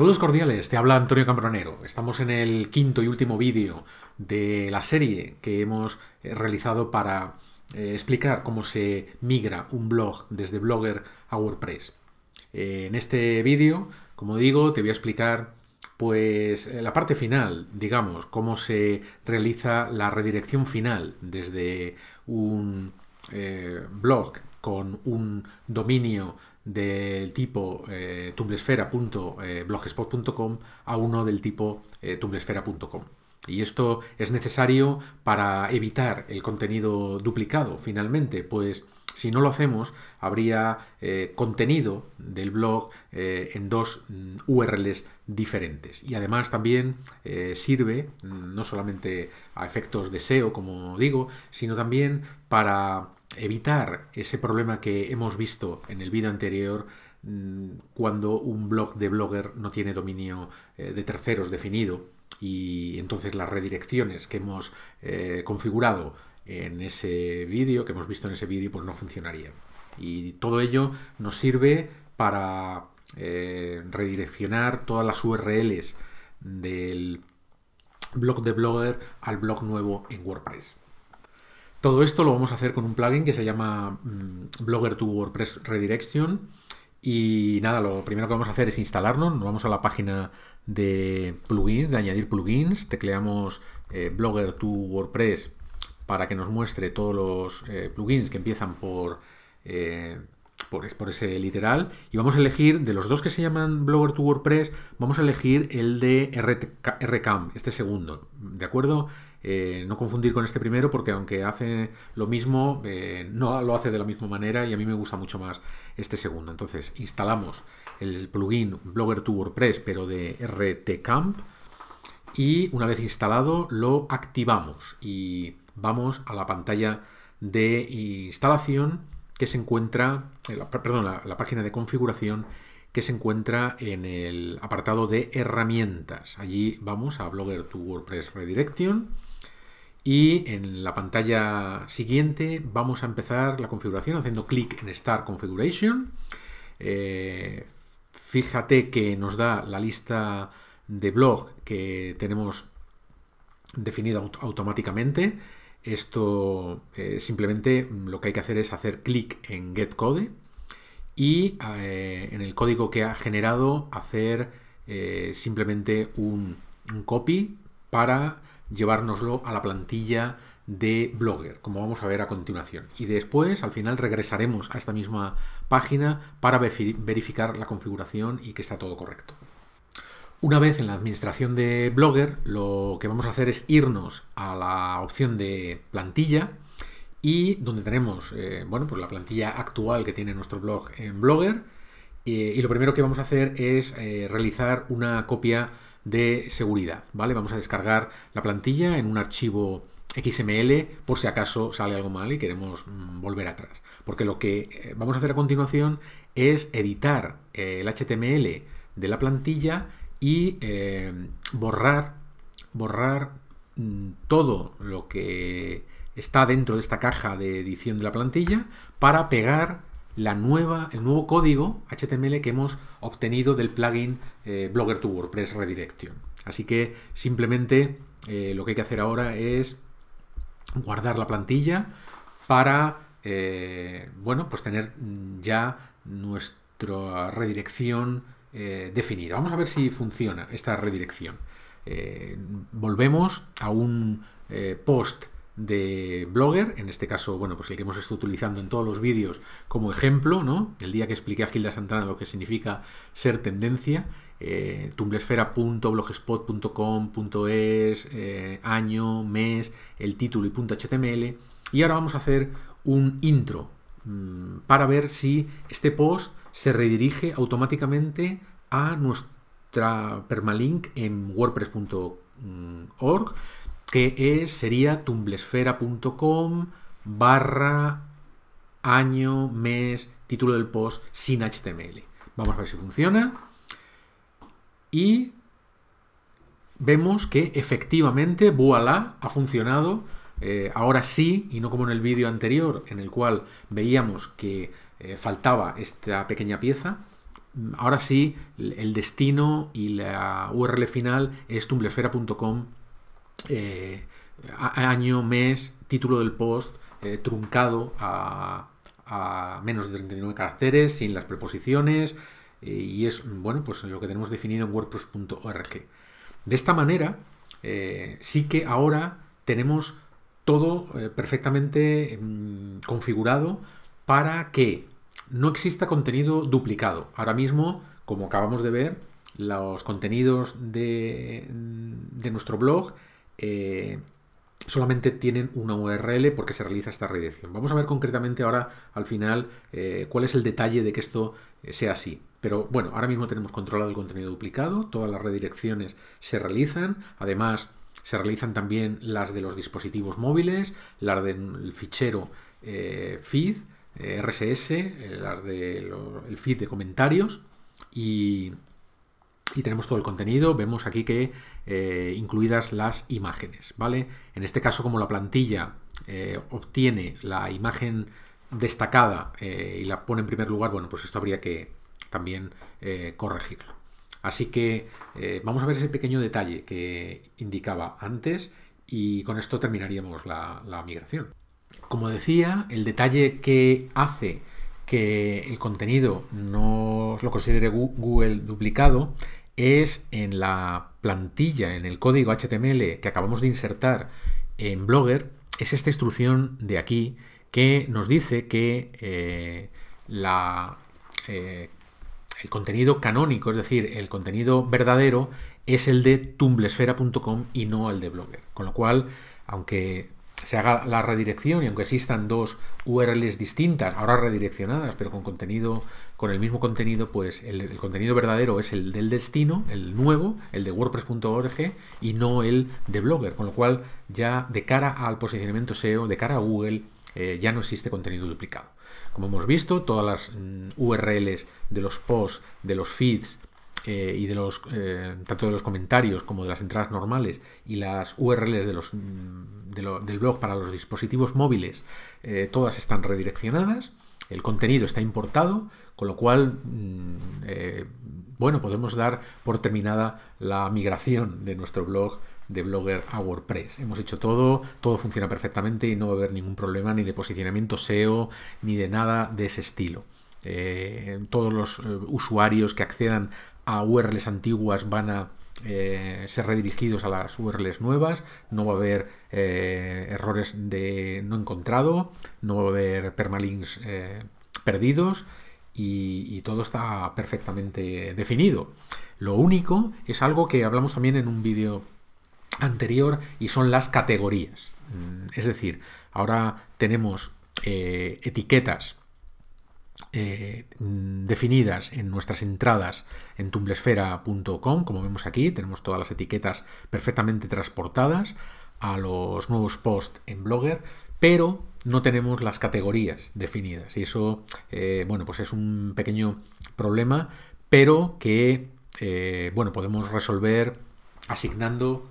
Saludos cordiales, te habla Antonio Cambronero. Estamos en el quinto y último vídeo de la serie que hemos eh, realizado para eh, explicar cómo se migra un blog desde Blogger a WordPress. Eh, en este vídeo, como digo, te voy a explicar pues la parte final, digamos, cómo se realiza la redirección final desde un blog con un dominio del tipo eh, tumblesfera.blogspot.com eh, a uno del tipo eh, tumblesfera.com. Y esto es necesario para evitar el contenido duplicado, finalmente, pues si no lo hacemos, habría contenido del blog en dos mm, URLs diferentes. Y además también sirve mm, no solamente a efectos de SEO, como digo, sino también para evitar ese problema que hemos visto en el vídeo anterior mm, cuando un blog de blogger no tiene dominio eh, de terceros definido y entonces las redirecciones que hemos eh, configurado en ese vídeo, que hemos visto en ese vídeo, pues no funcionarían. Y todo ello nos sirve para eh, redireccionar todas las URLs del blog de Blogger al blog nuevo en WordPress. Todo esto lo vamos a hacer con un plugin que se llama mm, Blogger to WordPress Redirection. Y nada, lo primero que vamos a hacer es instalarlo. Nos vamos a la página de plugins, de añadir plugins. Tecleamos eh, Blogger to WordPress para que nos muestre todos los eh, plugins que empiezan por, eh, por, ese literal. Y vamos a elegir, de los dos que se llaman Blogger to WordPress, vamos a elegir el de RCAM, este segundo. ¿De acuerdo? Eh, no confundir con este primero porque aunque hace lo mismo, eh, no lo hace de la misma manera y a mí me gusta mucho más este segundo. Entonces instalamos el plugin Blogger to WordPress pero de Camp y una vez instalado lo activamos y vamos a la pantalla de instalación que se encuentra, eh, perdón, la página de configuración que se encuentra en el apartado de herramientas. Allí vamos a Blogger to WordPress Redirection y en la pantalla siguiente vamos a empezar la configuración haciendo clic en Start Configuration. Eh, fíjate que nos da la lista de blog que tenemos definida automáticamente. Esto eh, simplemente lo que hay que hacer es hacer clic en Get Code y eh, en el código que ha generado hacer simplemente un, copy para llevárnoslo a la plantilla de Blogger, como vamos a ver a continuación. Y después, al final, regresaremos a esta misma página para verificar la configuración y que está todo correcto. Una vez en la administración de Blogger, lo que vamos a hacer es irnos a la opción de plantilla y donde tenemos eh, bueno, pues la plantilla actual que tiene nuestro blog en Blogger. Eh, y lo primero que vamos a hacer es eh, realizar una copia de seguridad, ¿vale? Vamos a descargar la plantilla en un archivo XML por si acaso sale algo mal y queremos mm, volver atrás. Porque lo que eh, vamos a hacer a continuación es editar eh, el HTML de la plantilla y eh, borrar, borrar mm, todo lo que está dentro de esta caja de edición de la plantilla para pegar la nueva, el nuevo código HTML que hemos obtenido del plugin eh, Blogger to WordPress Redirection. Así que simplemente eh, lo que hay que hacer ahora es guardar la plantilla para, eh, bueno, pues tener mm, ya nuestra redirección definida. Vamos a ver si funciona esta redirección. volvemos a un post de Blogger, en este caso, bueno, pues el que hemos estado utilizando en todos los vídeos como ejemplo, ¿no? El día que expliqué a Gilda Santana lo que significa ser tendencia, eh, tumblesfera.blogspot.com.es, eh, año, mes, el título y punto .html. Y ahora vamos a hacer un intro mm, para ver si este post se redirige automáticamente a nuestra permalink en wordpress.org que es, sería tumblesfera.com barra año, mes, título del post sin HTML. Vamos a ver si funciona. Y vemos que efectivamente, voilà, ha funcionado. Eh, ahora sí, y no como en el vídeo anterior, en el cual veíamos que eh, faltaba esta pequeña pieza. Ahora sí, el destino y la URL final es tumblesfera.com eh, año, mes, título del post, eh, truncado a, menos de 39 caracteres, sin las preposiciones, eh, y es bueno, pues lo que tenemos definido en WordPress.org. De esta manera, sí que ahora tenemos todo perfectamente mm, configurado para que no exista contenido duplicado. Ahora mismo, como acabamos de ver, los contenidos de, de nuestro blog eh, solamente tienen una URL porque se realiza esta redirección. Vamos a ver concretamente ahora al final eh, cuál es el detalle de que esto eh, sea así. Pero bueno, ahora mismo tenemos controlado el contenido duplicado, todas las redirecciones se realizan, además se realizan también las de los dispositivos móviles, las del fichero feed, RSS, las del feed de comentarios y y tenemos todo el contenido, vemos aquí que eh, incluidas las imágenes, ¿vale? En este caso, como la plantilla eh, obtiene la imagen destacada eh, y la pone en primer lugar, bueno, pues esto habría que también corregirlo. Así que vamos a ver ese pequeño detalle que indicaba antes y con esto terminaríamos la, la migración. Como decía, el detalle que hace que el contenido no lo considere Google duplicado es en la plantilla, en el código HTML que acabamos de insertar en Blogger, es esta instrucción de aquí que nos dice que eh, la, eh, el contenido canónico, es decir, el contenido verdadero, es el de tumblesfera.com y no el de Blogger. Con lo cual, aunque se haga la redirección y aunque existan dos URLs distintas, ahora redireccionadas, pero con contenido, con el mismo contenido, pues el, contenido verdadero es el del destino, el nuevo, el de WordPress.org y no el de Blogger, con lo cual ya de cara al posicionamiento SEO, de cara a Google, eh, ya no existe contenido duplicado. Como hemos visto, todas las mm, URLs de los posts, de los feeds, eh, y de los eh, tanto de los comentarios como de las entradas normales y las URLs de los, mm, del blog para los dispositivos móviles, eh, todas están redireccionadas, el contenido está importado, con lo cual, mm, bueno, podemos dar por terminada la migración de nuestro blog de Blogger a WordPress. Hemos hecho todo, todo funciona perfectamente y no va a haber ningún problema ni de posicionamiento SEO ni de nada de ese estilo. todos los usuarios que accedan a URLs antiguas van a eh, ser redirigidos a las URLs nuevas, no va a haber eh, errores de no encontrado, no va a haber permalinks eh, perdidos y, y, todo está perfectamente definido. Lo único es algo que hablamos también en un vídeo anterior y son las categorías. Mm, es decir, ahora tenemos etiquetas eh, definidas en nuestras entradas en tumblesfera.com, como vemos aquí, tenemos todas las etiquetas perfectamente transportadas a los nuevos posts en Blogger, pero no tenemos las categorías definidas. Y eso, eh, bueno, pues es un pequeño problema, pero que, eh, bueno, podemos resolver asignando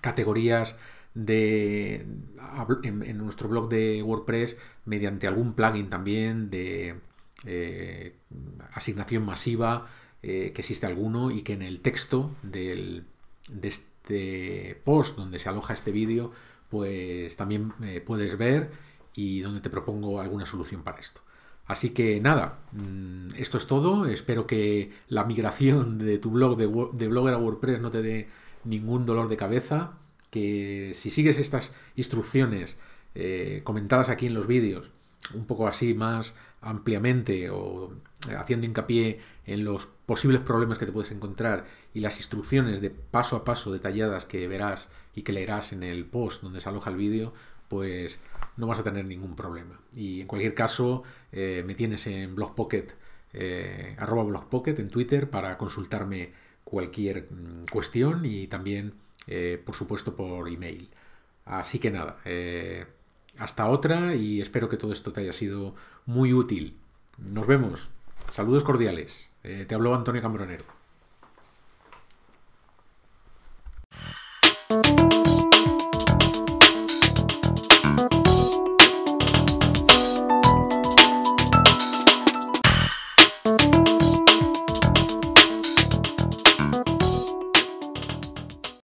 categorías de, en, nuestro blog de WordPress mediante algún plugin también de eh, asignación masiva, eh, que existe alguno y que en el texto de este post donde se aloja este vídeo, pues también eh, puedes ver y donde te propongo alguna solución para esto. Así que nada, mm, esto es todo. Espero que la migración de tu blog de, de Blogger a WordPress no te dé ningún dolor de cabeza que si sigues estas instrucciones eh, comentadas aquí en los vídeos, un poco así más ampliamente o eh, haciendo hincapié en los posibles problemas que te puedes encontrar y las instrucciones de paso a paso detalladas que verás y que leerás en el post donde se aloja el vídeo, pues no vas a tener ningún problema. Y en cualquier caso, eh, me tienes en blogpocket, arroba blogpocket en Twitter para consultarme cualquier mm, cuestión y también eh, por supuesto por email. Así que nada, eh, hasta otra y espero que todo esto te haya sido muy útil. Nos vemos. Saludos cordiales. Eh, te habló Antonio Cambronero.